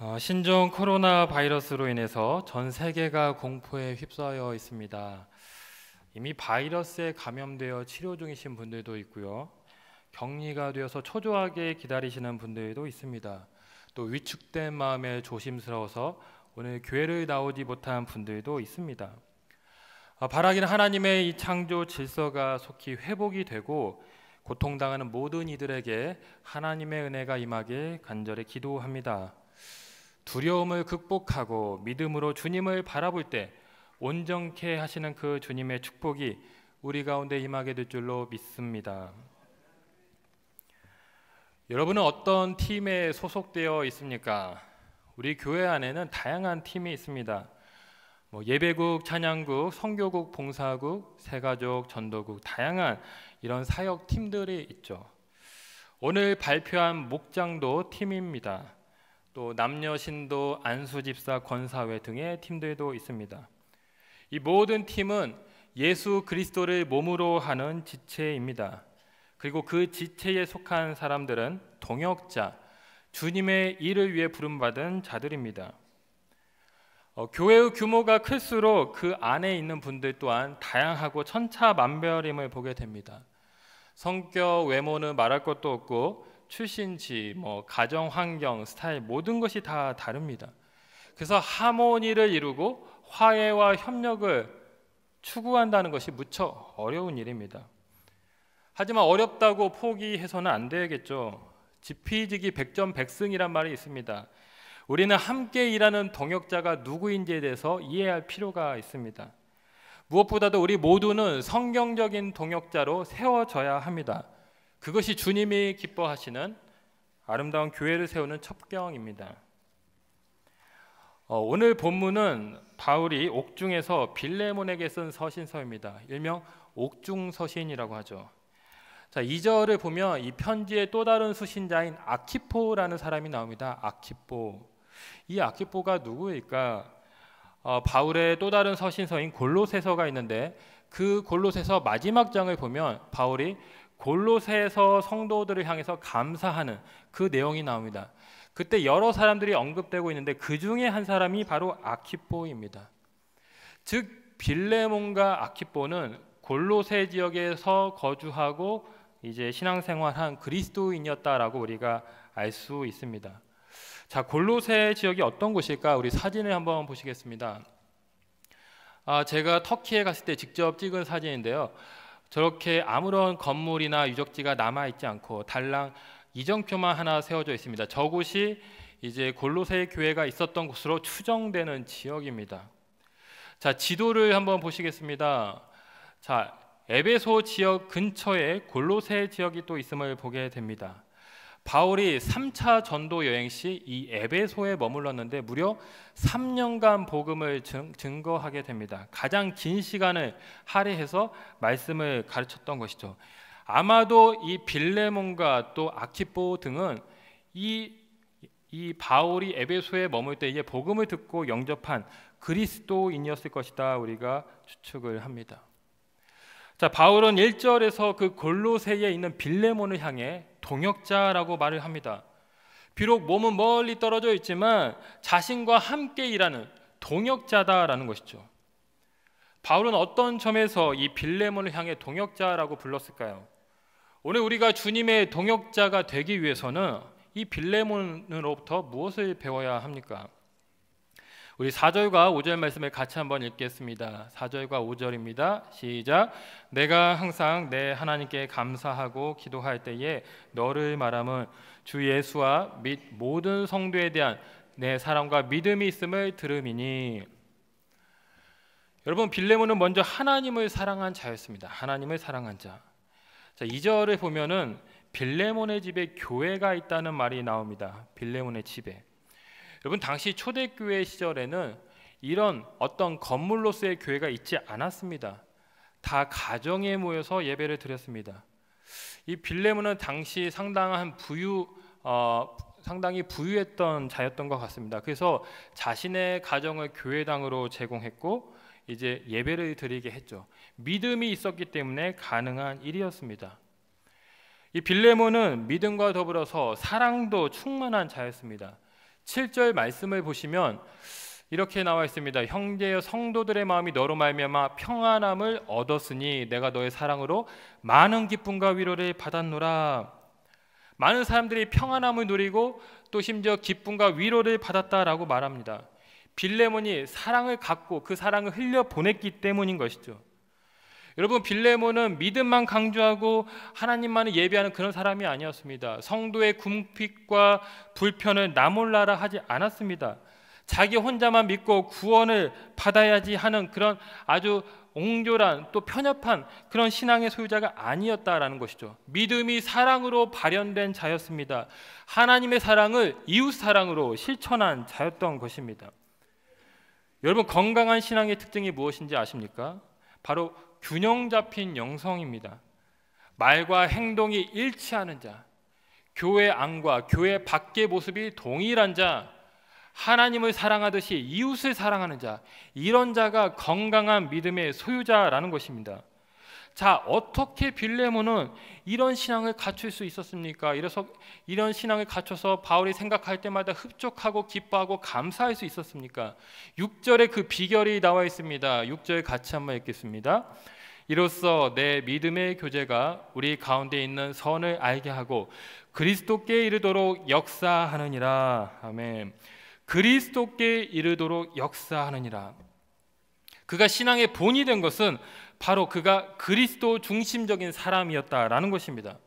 어, 신종 코로나 바이러스로 인해서 전 세계가 공포에 휩싸여 있습니다. 이미 바이러스에 감염되어 치료 중이신 분들도 있고요. 격리가 되어서 초조하게 기다리시는 분들도 있습니다. 또 위축된 마음에 조심스러워서 오늘 교회를 나오지 못한 분들도 있습니다. 어, 바라기는 하나님의 이 창조 질서가 속히 회복이 되고 고통당하는 모든 이들에게 하나님의 은혜가 임하길 간절히 기도합니다. 두려움을 극복하고 믿음으로 주님을 바라볼 때 온전케 하시는 그 주님의 축복이 우리 가운데 임하게 될 줄로 믿습니다. 여러분은 어떤 팀에 소속되어 있습니까? 우리 교회 안에는 다양한 팀이 있습니다. 뭐 예배국, 찬양국, 선교국, 봉사국, 세가족, 전도국 다양한 이런 사역 팀들이 있죠. 오늘 발표한 목장도 팀입니다. 또 남녀신도 안수집사 권사회 등의 팀들도 있습니다. 이 모든 팀은 예수 그리스도를 몸으로 하는 지체입니다. 그리고 그 지체에 속한 사람들은 동역자, 주님의 일을 위해 부름받은 자들입니다. 어, 교회의 규모가 클수록 그 안에 있는 분들 또한 다양하고 천차만별임을 보게 됩니다. 성격, 외모는 말할 것도 없고 출신지, 뭐 가정 환경, 스타일 모든 것이 다 다릅니다. 그래서 하모니를 이루고 화해와 협력을 추구한다는 것이 무척 어려운 일입니다. 하지만 어렵다고 포기해서는 안 되겠죠. 지피지기 100점 1 0 0승이란 말이 있습니다. 우리는 함께 일하는 동역자가 누구인지에 대해서 이해할 필요가 있습니다. 무엇보다도 우리 모두는 성경적인 동역자로 세워져야 합니다. 그것이 주님이 기뻐하시는 아름다운 교회를 세우는 첩경입니다. 어, 오늘 본문은 바울이 옥중에서 빌레몬에게 쓴 서신서입니다. 일명 옥중 서신이라고 하죠. 자, 2절을 보면 이 편지의 또 다른 수신자인 아키포라는 사람이 나옵니다. 아키포. 이 아키포가 누구일까? 어, 바울의 또 다른 서신서인 골로새서가 있는데 그 골로새서 마지막 장을 보면 바울이 골로새에서 성도들을 향해서 감사하는 그 내용이 나옵니다. 그때 여러 사람들이 언급되고 있는데 그 중에 한 사람이 바로 아키보입니다. 즉 빌레몬과 아키보는 골로새 지역에서 거주하고 이제 신앙생활한 그리스도인이었다라고 우리가 알 수 있습니다. 자, 골로새 지역이 어떤 곳일까? 우리 사진을 한번 보시겠습니다. 아, 제가 터키에 갔을 때 직접 찍은 사진인데요. 저렇게 아무런 건물이나 유적지가 남아 있지 않고 달랑 이정표만 하나 세워져 있습니다. 저곳이 이제 골로새 교회가 있었던 곳으로 추정되는 지역입니다. 자, 지도를 한번 보시겠습니다. 자, 에베소 지역 근처에 골로새 지역이 또 있음을 보게 됩니다. 바울이 3차 전도 여행 시 이 에베소에 머물렀는데 무려 3년간 복음을 증, 증거하게 됩니다. 가장 긴 시간을 할애해서 말씀을 가르쳤던 것이죠. 아마도 이 빌레몬과 또 아키보 등은 이, 이 바울이 에베소에 머물 때 이제 복음을 듣고 영접한 그리스도인이었을 것이다 우리가 추측을 합니다. 자, 바울은 1절에서 그 골로새에 있는 빌레몬을 향해 동역자라고 말을 합니다. 비록 몸은 멀리 떨어져 있지만 자신과 함께 일하는 동역자다라는 것이죠. 바울은 어떤 점에서 이 빌레몬을 향해 동역자라고 불렀을까요? 오늘 우리가 주님의 동역자가 되기 위해서는 이 빌레몬으로부터 무엇을 배워야 합니까? 우리 4절과 5절 말씀을 같이 한번 읽겠습니다. 4절과 5절입니다. 시작. 내가 항상 내 하나님께 감사하고 기도할 때에 너를 말함은 주 예수와 및 모든 성도에 대한 내 사랑과 믿음이 있음을 들음이니 여러분 빌레몬은 먼저 하나님을 사랑한 자였습니다. 하나님을 사랑한 자. 자, 2절을 보면은 빌레몬의 집에 교회가 있다는 말이 나옵니다. 빌레몬의 집에. 여러분 당시 초대교회 시절에는 이런 어떤 건물로서의 교회가 있지 않았습니다. 다 가정에 모여서 예배를 드렸습니다. 이 빌레몬은 당시 상당한 부유 어, 상당히 부유했던 자였던 것 같습니다. 그래서 자신의 가정을 교회당으로 제공했고 이제 예배를 드리게 했죠. 믿음이 있었기 때문에 가능한 일이었습니다. 이 빌레몬은 믿음과 더불어서 사랑도 충만한 자였습니다. 7절 말씀을 보시면 이렇게 나와 있습니다. 형제여 성도들의 마음이 너로 말미암아 평안함을 얻었으니 내가 너의 사랑으로 많은 기쁨과 위로를 받았노라. 많은 사람들이 평안함을 누리고 또 심지어 기쁨과 위로를 받았다라고 말합니다. 빌레몬이 사랑을 갖고 그 사랑을 흘려 보냈기 때문인 것이죠. 여러분 빌레몬은 믿음만 강조하고 하나님만을 예배하는 그런 사람이 아니었습니다. 성도의 궁핍과 불편을 나몰라라 하지 않았습니다. 자기 혼자만 믿고 구원을 받아야지 하는 그런 아주 옹졸한 또 편협한 그런 신앙의 소유자가 아니었다라는 것이죠. 믿음이 사랑으로 발현된 자였습니다. 하나님의 사랑을 이웃 사랑으로 실천한 자였던 것입니다. 여러분 건강한 신앙의 특징이 무엇인지 아십니까? 바로 균형 잡힌 영성입니다. 말과 행동이 일치하는 자, 교회 안과 교회 밖의 모습이 동일한 자, 하나님을 사랑하듯이 이웃을 사랑하는 자, 이런 자가 건강한 믿음의 소유자라는 것입니다. 자, 어떻게 빌레몬은 이런 신앙을 갖출 수 있었습니까? 이래서 이런 신앙을 갖춰서 바울이 생각할 때마다 흡족하고 기뻐하고 감사할 수 있었습니까? 6절에 그 비결이 나와 있습니다. 6절 같이 한번 읽겠습니다. 이로써 내 믿음의 교제가 우리 가운데 있는 선을 알게 하고 그리스도께 이르도록 역사하느니라. 아멘. 그리스도께 이르도록 역사하느니라. 그가 신앙의 본이 된 것은 바로 그가 그리스도 중심적인 사람이었다라는 것입니다.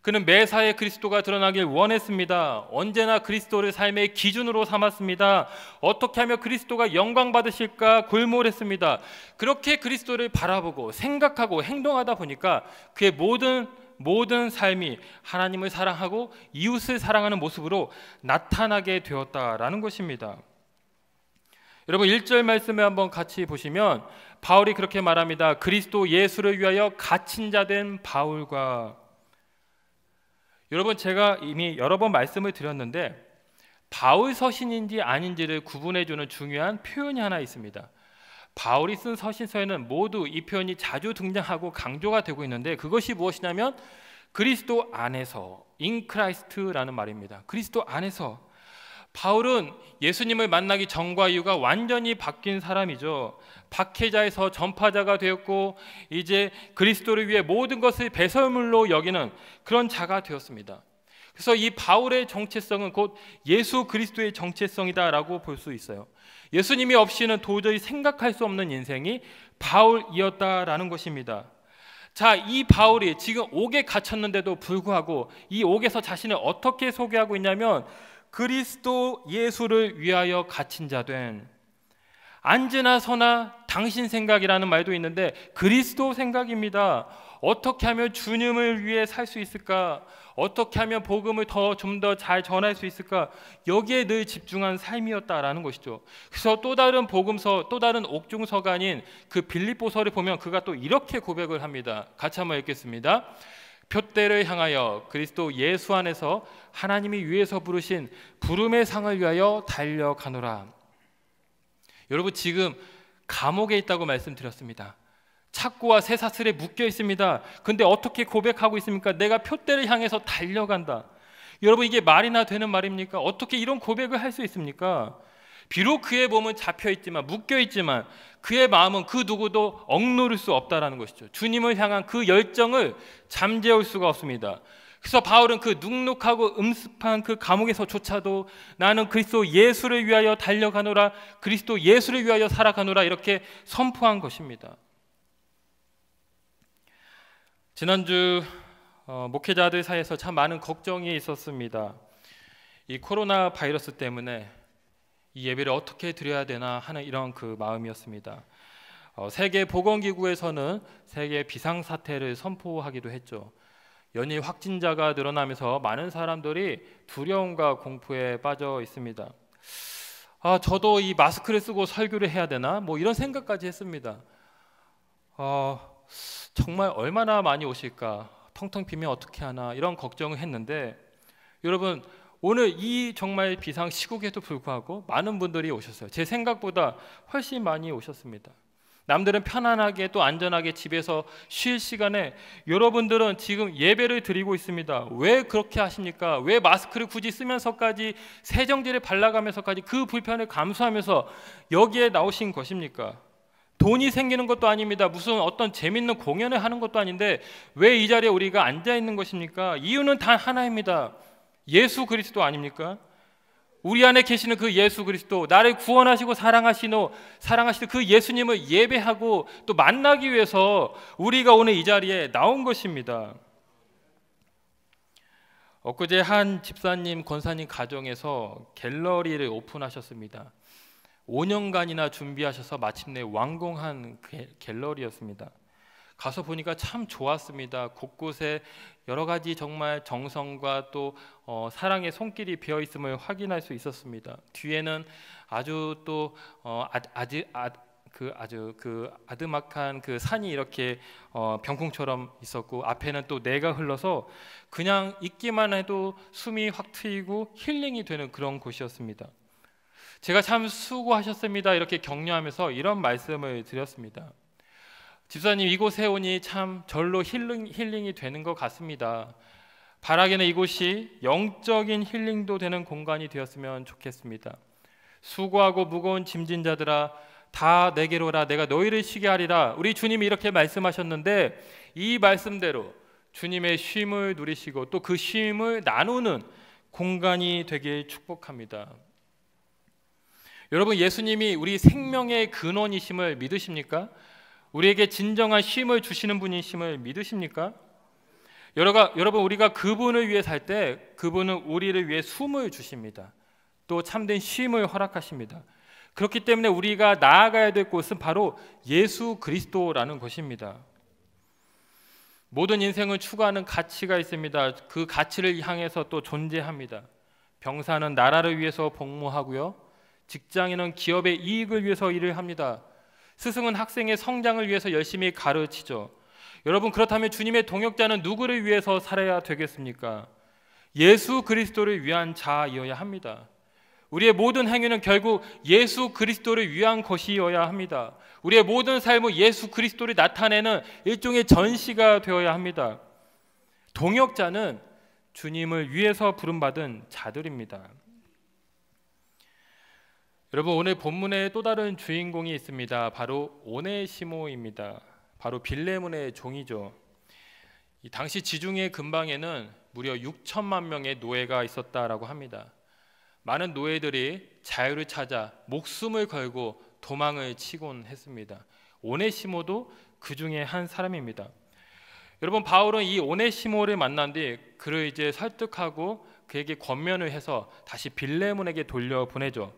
그는 매사에 그리스도가 드러나길 원했습니다. 언제나 그리스도를 삶의 기준으로 삼았습니다. 어떻게 하면 그리스도가 영광 받으실까 골몰했습니다. 그렇게 그리스도를 바라보고 생각하고 행동하다 보니까 그의 모든 모든 삶이 하나님을 사랑하고 이웃을 사랑하는 모습으로 나타나게 되었다라는 것입니다. 여러분 1절 말씀에 한번 같이 보시면 바울이 그렇게 말합니다. 그리스도 예수를 위하여 갇힌 자된 바울과 여러분 제가 이미 여러 번 말씀을 드렸는데 바울 서신인지 아닌지를 구분해 주는 중요한 표현이 하나 있습니다. 바울이 쓴 서신서에는 모두 이 표현이 자주 등장하고 강조가 되고 있는데 그것이 무엇이냐면 그리스도 안에서 인 크라이스트라는 말입니다. 그리스도 안에서 바울은 예수님을 만나기 전과 이후가 완전히 바뀐 사람이죠. 박해자에서 전파자가 되었고 이제 그리스도를 위해 모든 것을 배설물로 여기는 그런 자가 되었습니다. 그래서 이 바울의 정체성은 곧 예수 그리스도의 정체성이다라고 볼 수 있어요. 예수님이 없이는 도저히 생각할 수 없는 인생이 바울이었다라는 것입니다. 자, 이 바울이 지금 옥에 갇혔는데도 불구하고 이 옥에서 자신을 어떻게 소개하고 있냐면 그리스도 예수를 위하여 갇힌 자된 안으나 서나 당신 생각이라는 말도 있는데 그리스도 생각입니다. 어떻게 하면 주님을 위해 살 수 있을까? 어떻게 하면 복음을 더 좀 더 잘 전할 수 있을까? 여기에 늘 집중한 삶이었다라는 것이죠. 그래서 또 다른 복음서, 또 다른 옥중서가 아닌 그 빌립보서를 보면 그가 또 이렇게 고백을 합니다. 같이 한번 읽겠습니다. 표때를 향하여 그리스도 예수 안에서 하나님이 위에서 부르신 부름의 상을 위하여 달려가노라. 여러분 지금 감옥에 있다고 말씀드렸습니다. 착고와 새사슬에 묶여 있습니다. 근데 어떻게 고백하고 있습니까? 내가 표대를 향해서 달려간다. 여러분 이게 말이나 되는 말입니까? 어떻게 이런 고백을 할 수 있습니까? 비록 그의 몸은 잡혀 있지만 묶여 있지만 그의 마음은 그 누구도 억누를 수 없다라는 것이죠. 주님을 향한 그 열정을 잠재울 수가 없습니다. 그래서 바울은 그 눅눅하고 음습한 그 감옥에서조차도 나는 그리스도 예수를 위하여 달려가노라 그리스도 예수를 위하여 살아가노라 이렇게 선포한 것입니다. 지난주 어, 목회자들 사이에서 참 많은 걱정이 있었습니다. 이 코로나 바이러스 때문에 이 예배를 어떻게 드려야 되나 하는 이런 그 마음이었습니다. 어, 세계 보건기구에서는 세계 비상 사태를 선포하기도 했죠. 연일 확진자가 늘어나면서 많은 사람들이 두려움과 공포에 빠져 있습니다. 아, 저도 이 마스크를 쓰고 설교를 해야 되나? 뭐 이런 생각까지 했습니다. 어, 정말 얼마나 많이 오실까? 텅텅 비면 어떻게 하나? 이런 걱정을 했는데 여러분 오늘 이 정말 비상 시국에도 불구하고 많은 분들이 오셨어요. 제 생각보다 훨씬 많이 오셨습니다. 남들은 편안하게 또 안전하게 집에서 쉴 시간에 여러분들은 지금 예배를 드리고 있습니다. 왜 그렇게 하십니까? 왜 마스크를 굳이 쓰면서까지 세정제를 발라가면서까지 그 불편을 감수하면서 여기에 나오신 것입니까? 돈이 생기는 것도 아닙니다. 무슨 어떤 재밌는 공연을 하는 것도 아닌데 왜 이 자리에 우리가 앉아 있는 것입니까? 이유는 단 하나입니다. 예수 그리스도 아닙니까? 우리 안에 계시는 그 예수 그리스도, 나를 구원하시고 사랑하시노, 사랑하시는 그 예수님을 예배하고 또 만나기 위해서 우리가 오늘 이 자리에 나온 것입니다. 엊그제 한 집사님, 권사님 가정에서 갤러리를 오픈하셨습니다. 5년간이나 준비하셔서 마침내 완공한 그 갤러리였습니다. 가서 보니까 참 좋았습니다. 곳곳에 여러 가지 정말 정성과 또 어, 사랑의 손길이 비어 있음을 확인할 수 있었습니다. 뒤에는 아주 또 어, 아, 아주 아, 그 아주 그 아드막한 그 산이 이렇게 어, 병풍처럼 있었고 앞에는 또 내가 흘러서 그냥 있기만 해도 숨이 확 트이고 힐링이 되는 그런 곳이었습니다. 제가 참 수고하셨습니다 이렇게 격려하면서 이런 말씀을 드렸습니다. 집사님 이곳에 오니 참 절로 힐링, 힐링이 되는 것 같습니다. 바라기는 이곳이 영적인 힐링도 되는 공간이 되었으면 좋겠습니다. 수고하고 무거운 짐진자들아 다 내게로 오라 내가 너희를 쉬게 하리라 우리 주님이 이렇게 말씀하셨는데 이 말씀대로 주님의 쉼을 누리시고 또 그 쉼을 나누는 공간이 되길 축복합니다. 여러분 예수님이 우리 생명의 근원이심을 믿으십니까? 우리에게 진정한 힘을 주시는 분이심을 믿으십니까? 여러가, 여러분 우리가 그분을 위해 살 때 그분은 우리를 위해 숨을 주십니다. 또 참된 쉼을 허락하십니다. 그렇기 때문에 우리가 나아가야 될 곳은 바로 예수 그리스도라는 것입니다. 모든 인생을 추구하는 가치가 있습니다. 그 가치를 향해서 또 존재합니다. 병사는 나라를 위해서 복무하고요. 직장인은 기업의 이익을 위해서 일을 합니다. 스승은 학생의 성장을 위해서 열심히 가르치죠. 여러분 그렇다면 주님의 동역자는 누구를 위해서 살아야 되겠습니까? 예수 그리스도를 위한 자이어야 합니다. 우리의 모든 행위는 결국 예수 그리스도를 위한 것이어야 합니다. 우리의 모든 삶은 예수 그리스도를 나타내는 일종의 전시가 되어야 합니다. 동역자는 주님을 위해서 부름받은 자들입니다. 여러분 오늘 본문에 또 다른 주인공이 있습니다. 바로 오네시모입니다. 바로 빌레몬의 종이죠. 당시 지중해 근방에는 무려 6천만 명의 노예가 있었다라고 합니다. 많은 노예들이 자유를 찾아 목숨을 걸고 도망을 치곤 했습니다. 오네시모도 그 중에 한 사람입니다. 여러분 바울은 이 오네시모를 만난 뒤 그를 이제 설득하고 그에게 권면을 해서 다시 빌레몬에게 돌려 보내죠.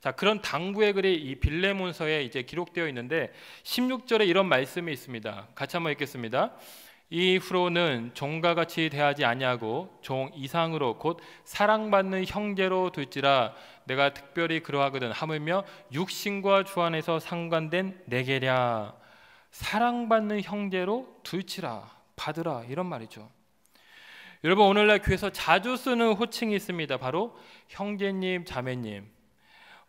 자, 그런 당부의 글이 이 빌레몬서에 이제 기록되어 있는데 16절에 이런 말씀이 있습니다. 같이 한번 읽겠습니다. 이후로는 종과 같이 대하지 아니하고 종 이상으로 곧 사랑받는 형제로 둘지라 내가 특별히 그러하거든 하물며 육신과 주 안에서 상관된 내게랴 사랑받는 형제로 둘치라 받으라 이런 말이죠. 여러분 오늘날 교회에서 자주 쓰는 호칭이 있습니다. 바로 형제님, 자매님.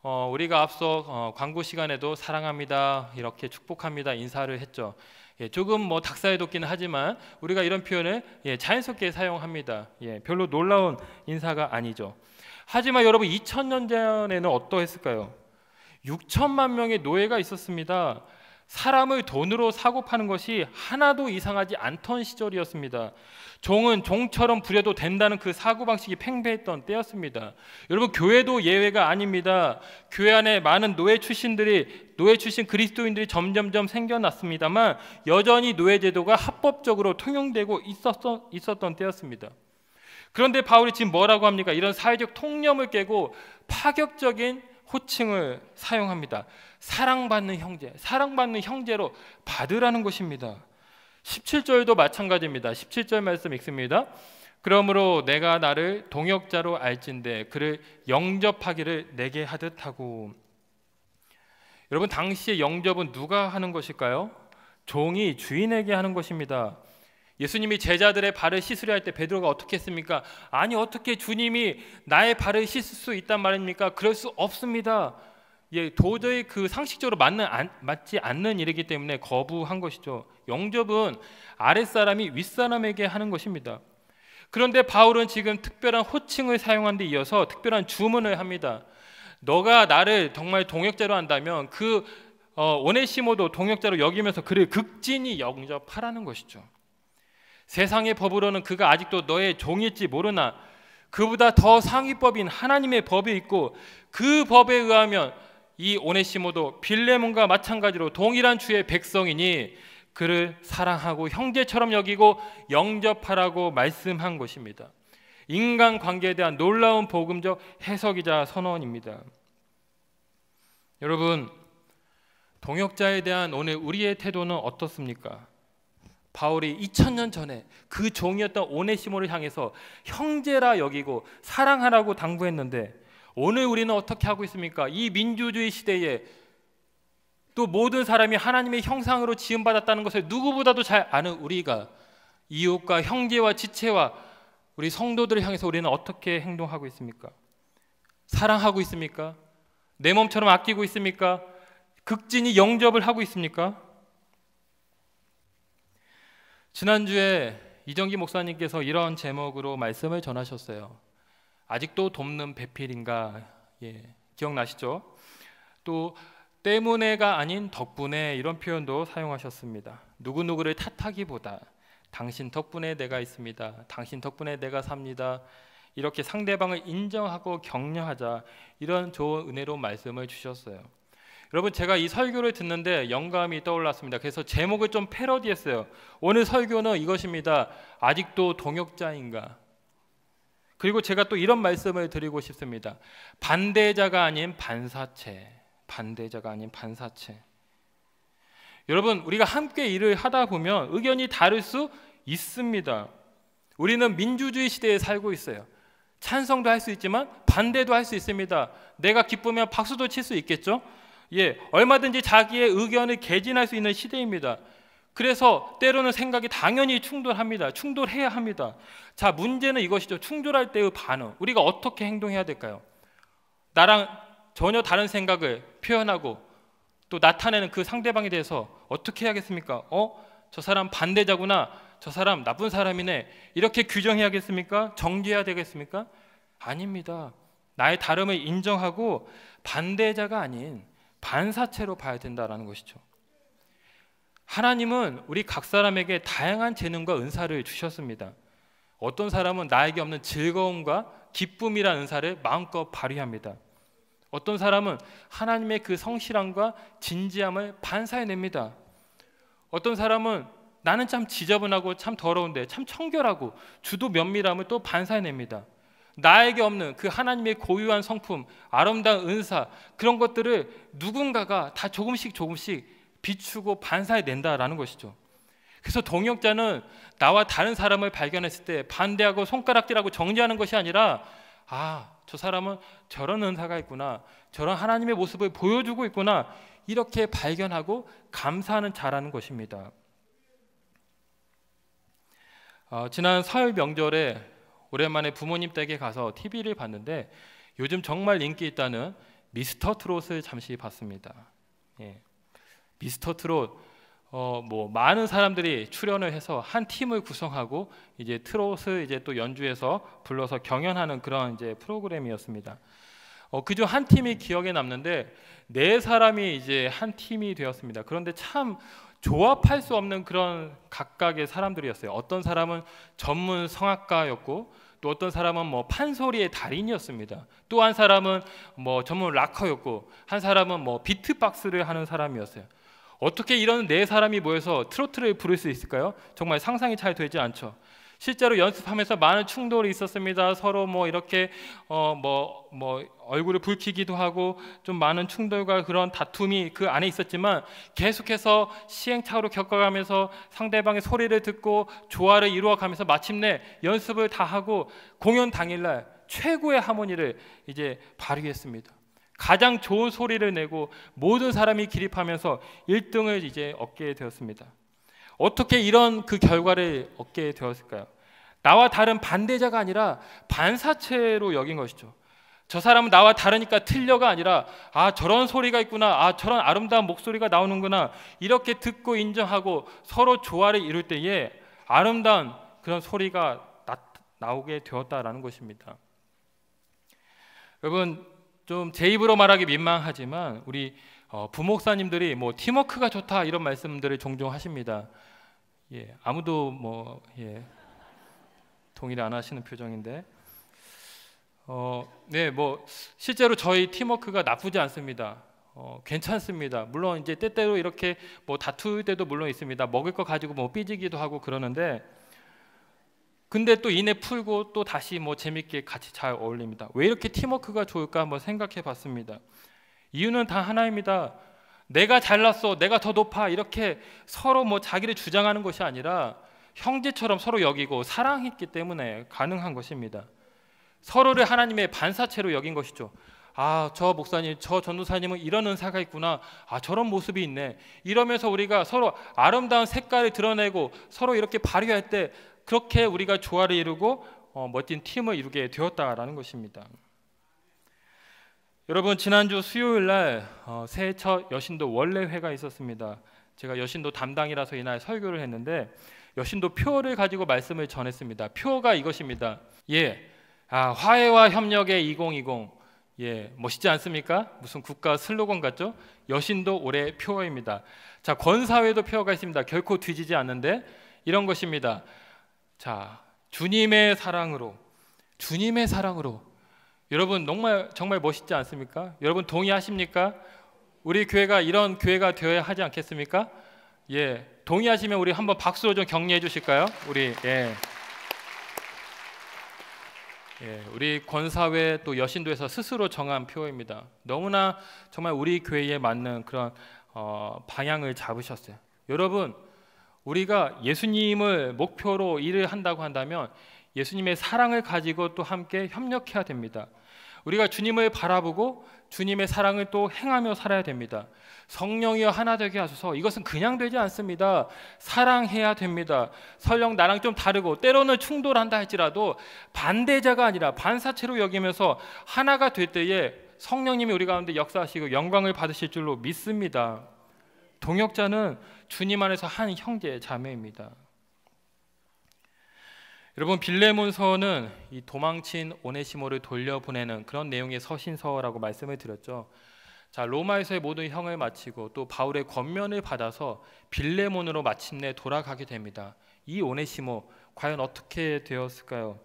어, 우리가 앞서 어, 광고 시간에도 사랑합니다 이렇게 축복합니다 인사를 했죠. 예, 조금 뭐 닭살이 돋기는 하지만 우리가 이런 표현을 예, 자연스럽게 사용합니다. 예, 별로 놀라운 인사가 아니죠. 하지만 여러분 2000년 전에는 어떠했을까요? 6천만 명의 노예가 있었습니다. 사람을 돈으로 사고 파는 것이 하나도 이상하지 않던 시절이었습니다. 종은 종처럼 부려도 된다는 그 사고방식이 팽배했던 때였습니다. 여러분 교회도 예외가 아닙니다. 교회 안에 많은 노예 출신들이 노예 출신 그리스도인들이 점점점 생겨났습니다만 여전히 노예 제도가 합법적으로 통용되고 있었던, 있었던 때였습니다. 그런데 바울이 지금 뭐라고 합니까? 이런 사회적 통념을 깨고 파격적인 호칭을 사용합니다. 사랑받는 형제, 사랑받는 형제로 받으라는 것입니다. 17절도 마찬가지입니다. 17절 말씀 읽습니다. 그러므로 내가 나를 동역자로 알진대 그를 영접하기를 내게 하듯 하고 여러분 당시의 영접은 누가 하는 것일까요? 종이 주인에게 하는 것입니다. 예수님이 제자들의 발을 씻으려 할 때 베드로가 어떻게 했습니까? 아니 어떻게 주님이 나의 발을 씻을 수 있단 말입니까? 그럴 수 없습니다. 예, 도저히 그 상식적으로 맞는 안, 맞지 않는 일이기 때문에 거부한 것이죠. 영접은 아랫 사람이 윗 사람에게 하는 것입니다. 그런데 바울은 지금 특별한 호칭을 사용한 데 이어서 특별한 주문을 합니다. 너가 나를 정말 동역자로 한다면 그 어, 오네시모도 동역자로 여기면서 그를 극진히 영접하라는 것이죠. 세상의 법으로는 그가 아직도 너의 종일지 모르나 그보다 더 상위법인 하나님의 법이 있고 그 법에 의하면 이 오네시모도 빌레몬과 마찬가지로 동일한 주의 백성이니 그를 사랑하고 형제처럼 여기고 영접하라고 말씀한 것입니다. 인간 관계에 대한 놀라운 복음적 해석이자 선언입니다. 여러분, 동역자에 대한 오늘 우리의 태도는 어떻습니까? 바울이 2000년 전에 그 종이었던 오네시모를 향해서 형제라 여기고 사랑하라고 당부했는데 오늘 우리는 어떻게 하고 있습니까? 이 민주주의 시대에 또 모든 사람이 하나님의 형상으로 지음 받았다는 것을 누구보다도 잘 아는 우리가 이웃과 형제와 지체와 우리 성도들을 향해서 우리는 어떻게 행동하고 있습니까? 사랑하고 있습니까? 내 몸처럼 아끼고 있습니까? 극진히 영접을 하고 있습니까? 지난주에 이정기 목사님께서 이런 제목으로 말씀을 전하셨어요. 아직도 돕는 배필인가 예, 기억나시죠? 또 때문에가 아닌 덕분에 이런 표현도 사용하셨습니다. 누구누구를 탓하기보다 당신 덕분에 내가 있습니다. 당신 덕분에 내가 삽니다. 이렇게 상대방을 인정하고 격려하자 이런 좋은 은혜로 말씀을 주셨어요. 여러분 제가 이 설교를 듣는데 영감이 떠올랐습니다. 그래서 제목을 좀 패러디했어요. 오늘 설교는 이것입니다. 아직도 동역자인가? 그리고 제가 또 이런 말씀을 드리고 싶습니다. 반대자가 아닌 반사체. 반대자가 아닌 반사체. 여러분, 우리가 함께 일을 하다 보면 의견이 다를 수 있습니다. 우리는 민주주의 시대에 살고 있어요. 찬성도 할 수 있지만 반대도 할 수 있습니다. 내가 기쁘면 박수도 칠 수 있겠죠? 예, 얼마든지 자기의 의견을 개진할 수 있는 시대입니다. 그래서 때로는 생각이 당연히 충돌합니다. 충돌해야 합니다. 자, 문제는 이것이죠. 충돌할 때의 반응. 우리가 어떻게 행동해야 될까요? 나랑 전혀 다른 생각을 표현하고 또 나타내는 그 상대방에 대해서 어떻게 해야겠습니까? 어? 저 사람 반대자구나. 저 사람 나쁜 사람이네. 이렇게 규정해야겠습니까? 정죄해야 되겠습니까? 아닙니다. 나의 다름을 인정하고 반대자가 아닌 반사체로 봐야 된다라는 것이죠. 하나님은 우리 각 사람에게 다양한 재능과 은사를 주셨습니다. 어떤 사람은 나에게 없는 즐거움과 기쁨이란 은사를 마음껏 발휘합니다. 어떤 사람은 하나님의 그 성실함과 진지함을 반사해냅니다. 어떤 사람은 나는 참 지저분하고 참 더러운데 참 청결하고 주도 면밀함을 또 반사해냅니다. 나에게 없는 그 하나님의 고유한 성품, 아름다운 은사 그런 것들을 누군가가 다 조금씩 조금씩 비추고 반사해 낸다라는 것이죠. 그래서 동역자는 나와 다른 사람을 발견했을 때 반대하고 손가락질하고 정리하는 것이 아니라 아, 저 사람은 저런 은사가 있구나. 저런 하나님의 모습을 보여주고 있구나. 이렇게 발견하고 감사하는 자라는 것입니다. 어, 지난 사흘 명절에 오랜만에 부모님 댁에 가서 TV를 봤는데 요즘 정말 인기 있다는 미스터 트롯을 잠시 봤습니다. 예. 미스터 트롯 어, 뭐 많은 사람들이 출연을 해서 한 팀을 구성하고 이제 트롯을 이제 또 연주해서 불러서 경연하는 그런 이제 프로그램이었습니다. 어, 그중 한 팀이 기억에 남는데 네 사람이 이제 한 팀이 되었습니다. 그런데 참 조합할 수 없는 그런 각각의 사람들이었어요. 어떤 사람은 전문 성악가였고 또 어떤 사람은 뭐 판소리의 달인이었습니다. 또 한 사람은 뭐 전문 락커였고 한 사람은 뭐 비트박스를 하는 사람이었어요. 어떻게 이런 네 사람이 모여서 트로트를 부를 수 있을까요? 정말 상상이 잘 되지 않죠. 실제로 연습하면서 많은 충돌이 있었습니다. 서로 뭐 이렇게 어뭐뭐 뭐 얼굴을 붉히기도 하고 좀 많은 충돌과 그런 다툼이 그 안에 있었지만 계속해서 시행착오로 겪어가면서 상대방의 소리를 듣고 조화를 이루어가면서 마침내 연습을 다 하고 공연 당일날 최고의 하모니를 이제 발휘했습니다. 가장 좋은 소리를 내고 모든 사람이 기립하면서 1등을 이제 얻게 되었습니다. 어떻게 이런 그 결과를 얻게 되었을까요? 나와 다른 반대자가 아니라 반사체로 여긴 것이죠. 저 사람은 나와 다르니까 틀려가 아니라 아 저런 소리가 있구나 아 저런 아름다운 목소리가 나오는구나 이렇게 듣고 인정하고 서로 조화를 이룰 때에 아름다운 그런 소리가 나, 나오게 되었다라는 것입니다. 여러분 좀 제 입으로 말하기 민망하지만 우리 어, 부목사님들이 뭐 팀워크가 좋다 이런 말씀들을 종종 하십니다. 예, 아무도 뭐 예, 동의를 안 하시는 표정인데. 어, 네, 뭐 실제로 저희 팀워크가 나쁘지 않습니다. 어, 괜찮습니다. 물론 이제 때때로 이렇게 뭐 다툴 때도 물론 있습니다. 먹을 거 가지고 뭐 삐지기도 하고 그러는데 근데 또 이내 풀고 또 다시 뭐 재밌게 같이 잘 어울립니다. 왜 이렇게 팀워크가 좋을까 한번 생각해 봤습니다. 이유는 다 하나입니다. 내가 잘났어, 내가 더 높아 이렇게 서로 뭐 자기를 주장하는 것이 아니라 형제처럼 서로 여기고 사랑했기 때문에 가능한 것입니다. 서로를 하나님의 반사체로 여긴 것이죠. 아, 저 목사님, 저 전도사님은 이런 은사가 있구나. 아, 저런 모습이 있네. 이러면서 우리가 서로 아름다운 색깔을 드러내고 서로 이렇게 발휘할 때 그렇게 우리가 조화를 이루고 어, 멋진 팀을 이루게 되었다라는 것입니다. 여러분 지난주 수요일 날 어, 새해 첫 여신도 원래회가 있었습니다. 제가 여신도 담당이라서 이날 설교를 했는데 여신도 표어를 가지고 말씀을 전했습니다. 표어가 이것입니다. 예, 아, 화해와 협력의 2020. 예, 멋있지 않습니까? 무슨 국가 슬로건 같죠? 여신도 올해 표어입니다. 자, 권사회도 표어가 있습니다. 결코 뒤지지 않는데 이런 것입니다. 자, 주님의 사랑으로, 주님의 사랑으로 여러분 정말 정말 멋있지 않습니까? 여러분 동의하십니까? 우리 교회가 이런 교회가 되어야 하지 않겠습니까? 예, 동의하시면 우리 한번 박수로 좀 격려해 주실까요? 우리 예. 예, 우리 권사회 또 여신도에서 스스로 정한 표입니다. 너무나 정말 우리 교회에 맞는 그런 어, 방향을 잡으셨어요. 여러분, 우리가 예수님을 목표로 일을 한다고 한다면 예수님의 사랑을 가지고 또 함께 협력해야 됩니다. 우리가 주님을 바라보고 주님의 사랑을 또 행하며 살아야 됩니다. 성령이여 하나 되게 하소서. 이것은 그냥 되지 않습니다. 사랑해야 됩니다. 설령 나랑 좀 다르고 때로는 충돌한다 할지라도 반대자가 아니라 반사체로 여기면서 하나가 될 때에 성령님이 우리 가운데 역사하시고 영광을 받으실 줄로 믿습니다. 동역자는 주님 안에서 한 형제 자매입니다. 여러분 빌레몬서는 이 도망친 오네시모를 돌려보내는 그런 내용의 서신서라고 말씀을 드렸죠. 자 로마에서의 모든 형을 마치고 또 바울의 권면을 받아서 빌레몬으로 마침내 돌아가게 됩니다. 이 오네시모 과연 어떻게 되었을까요?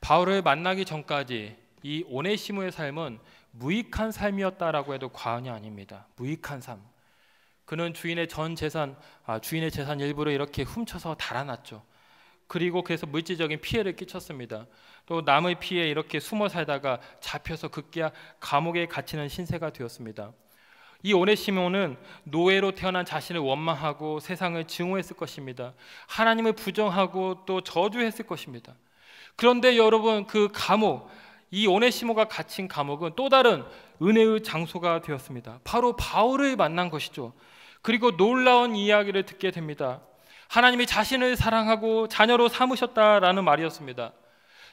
바울을 만나기 전까지 이 오네시모의 삶은 무익한 삶이었다라고 해도 과언이 아닙니다. 무익한 삶. 그는 주인의 전 재산, 아, 주인의 재산 일부를 이렇게 훔쳐서 달아났죠. 그리고 계속 물질적인 피해를 끼쳤습니다. 또 남의 피해 이렇게 숨어 살다가 잡혀서 극기야 감옥에 갇히는 신세가 되었습니다. 이 오네시모는 노예로 태어난 자신을 원망하고 세상을 증오했을 것입니다. 하나님을 부정하고 또 저주했을 것입니다. 그런데 여러분 그 감옥 이 오네시모가 갇힌 감옥은 또 다른 은혜의 장소가 되었습니다. 바로 바울을 만난 것이죠. 그리고 놀라운 이야기를 듣게 됩니다. 하나님이 자신을 사랑하고 자녀로 삼으셨다라는 말이었습니다.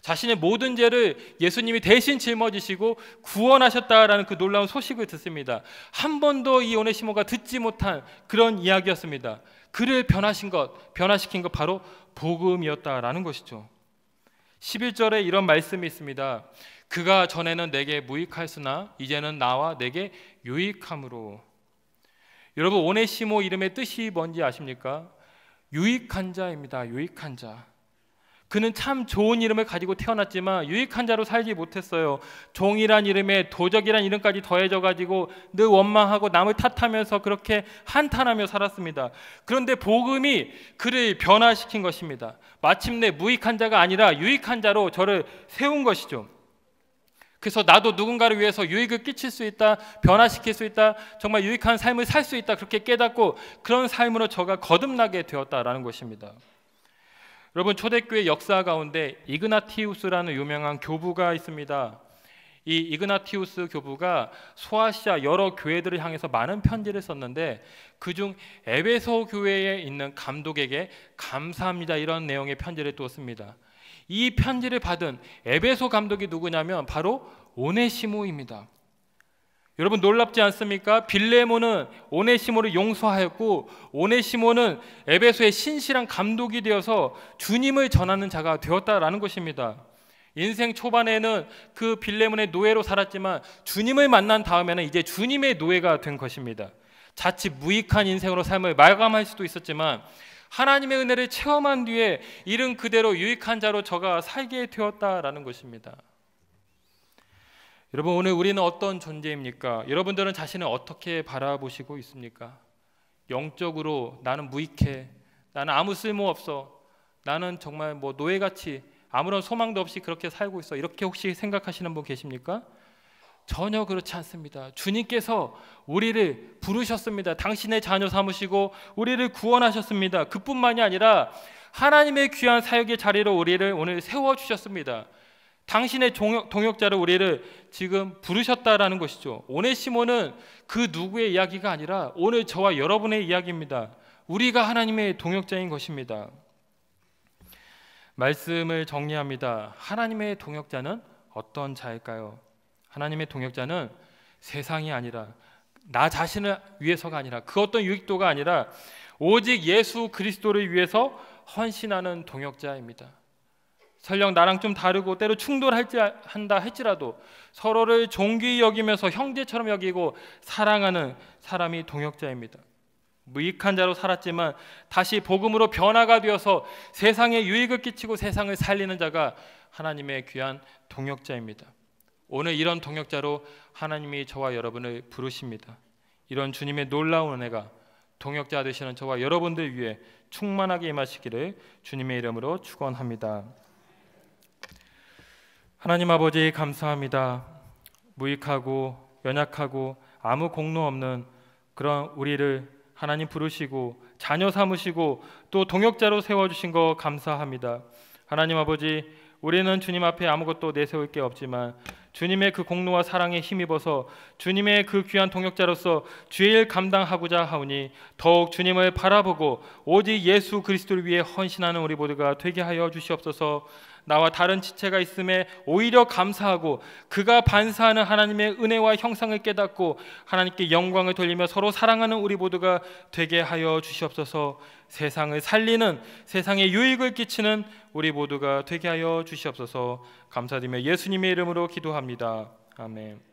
자신의 모든 죄를 예수님이 대신 짊어지시고 구원하셨다라는 그 놀라운 소식을 듣습니다. 한 번도 이 오네시모가 듣지 못한 그런 이야기였습니다. 그를 변하신 것, 변화시킨 것 바로 복음이었다라는 것이죠. 11절에 이런 말씀이 있습니다. 그가 전에는 내게 무익하였으나 이제는 나와 내게 유익함으로. 여러분 오네시모 이름의 뜻이 뭔지 아십니까? 유익한 자입니다. 유익한 자. 그는 참 좋은 이름을 가지고 태어났지만 유익한 자로 살지 못했어요. 종이란 이름에 도적이란 이름까지 더해져 가지고 늘 원망하고 남을 탓하면서 그렇게 한탄하며 살았습니다. 그런데 복음이 그를 변화시킨 것입니다. 마침내 무익한 자가 아니라 유익한 자로 저를 세운 것이죠. 그래서 나도 누군가를 위해서 유익을 끼칠 수 있다, 변화시킬 수 있다, 정말 유익한 삶을 살 수 있다 그렇게 깨닫고 그런 삶으로 저가 거듭나게 되었다라는 것입니다. 여러분 초대교회 역사 가운데 이그나티우스라는 유명한 교부가 있습니다. 이 이그나티우스 교부가 소아시아 여러 교회들을 향해서 많은 편지를 썼는데 그 중 에베소 교회에 있는 감독에게 감사합니다 이런 내용의 편지를 두습니다 이 편지를 받은 에베소 감독이 누구냐면 바로 오네시모입니다. 여러분 놀랍지 않습니까? 빌레몬은 오네시모를 용서하였고 오네시모는 에베소의 신실한 감독이 되어서 주님을 전하는 자가 되었다라는 것입니다. 인생 초반에는 그 빌레몬의 노예로 살았지만 주님을 만난 다음에는 이제 주님의 노예가 된 것입니다. 자칫 무익한 인생으로 삶을 마감할 수도 있었지만 하나님의 은혜를 체험한 뒤에 이른 그대로 유익한 자로 저가 살게 되었다라는 것입니다. 여러분 오늘 우리는 어떤 존재입니까? 여러분들은 자신을 어떻게 바라보시고 있습니까? 영적으로 나는 무익해. 나는 아무 쓸모 없어. 나는 정말 뭐 노예같이 아무런 소망도 없이 그렇게 살고 있어. 이렇게 혹시 생각하시는 분 계십니까? 전혀 그렇지 않습니다. 주님께서 우리를 부르셨습니다. 당신의 자녀 삼으시고 우리를 구원하셨습니다. 그뿐만이 아니라 하나님의 귀한 사역의 자리로 우리를 오늘 세워 주셨습니다. 당신의 동역, 자로 우리를 지금 부르셨다라는 것이죠. 오네시모는 그 누구의 이야기가 아니라 오늘 저와 여러분의 이야기입니다. 우리가 하나님의 동역자인 것입니다. 말씀을 정리합니다. 하나님의 동역자는 어떤 자일까요? 하나님의 동역자는 세상이 아니라 나 자신을 위해서가 아니라 그 어떤 유익도가 아니라 오직 예수 그리스도를 위해서 헌신하는 동역자입니다. 설령 나랑 좀 다르고 때로 충돌 한다 할지라도 서로를 존귀 여기면서 형제처럼 여기고 사랑하는 사람이 동역자입니다. 무익한 자로 살았지만 다시 복음으로 변화가 되어서 세상에 유익을 끼치고 세상을 살리는 자가 하나님의 귀한 동역자입니다. 오늘 이런 동역자로 하나님이 저와 여러분을 부르십니다. 이런 주님의 놀라운 은혜가 동역자 되시는 저와 여러분들 위해 충만하게 임하시기를 주님의 이름으로 축원합니다. 하나님 아버지 감사합니다. 무익하고 연약하고 아무 공로 없는 그런 우리를 하나님 부르시고 자녀 삼으시고 또 동역자로 세워 주신 거 감사합니다. 하나님 아버지 우리는 주님 앞에 아무것도 내세울 게 없지만 주님의 그 공로와 사랑에 힘입어서 주님의 그 귀한 동역자로서 죄일 감당하고자 하오니 더욱 주님을 바라보고 오직 예수 그리스도를 위해 헌신하는 우리 모두가 되게 하여 주시옵소서. 나와 다른 지체가 있음에 오히려 감사하고 그가 반사하는 하나님의 은혜와 형상을 깨닫고 하나님께 영광을 돌리며 서로 사랑하는 우리 모두가 되게 하여 주시옵소서. 세상을 살리는 세상에 유익을 끼치는 우리 모두가 되게 하여 주시옵소서. 감사드리며 예수님의 이름으로 기도합니다. 아멘.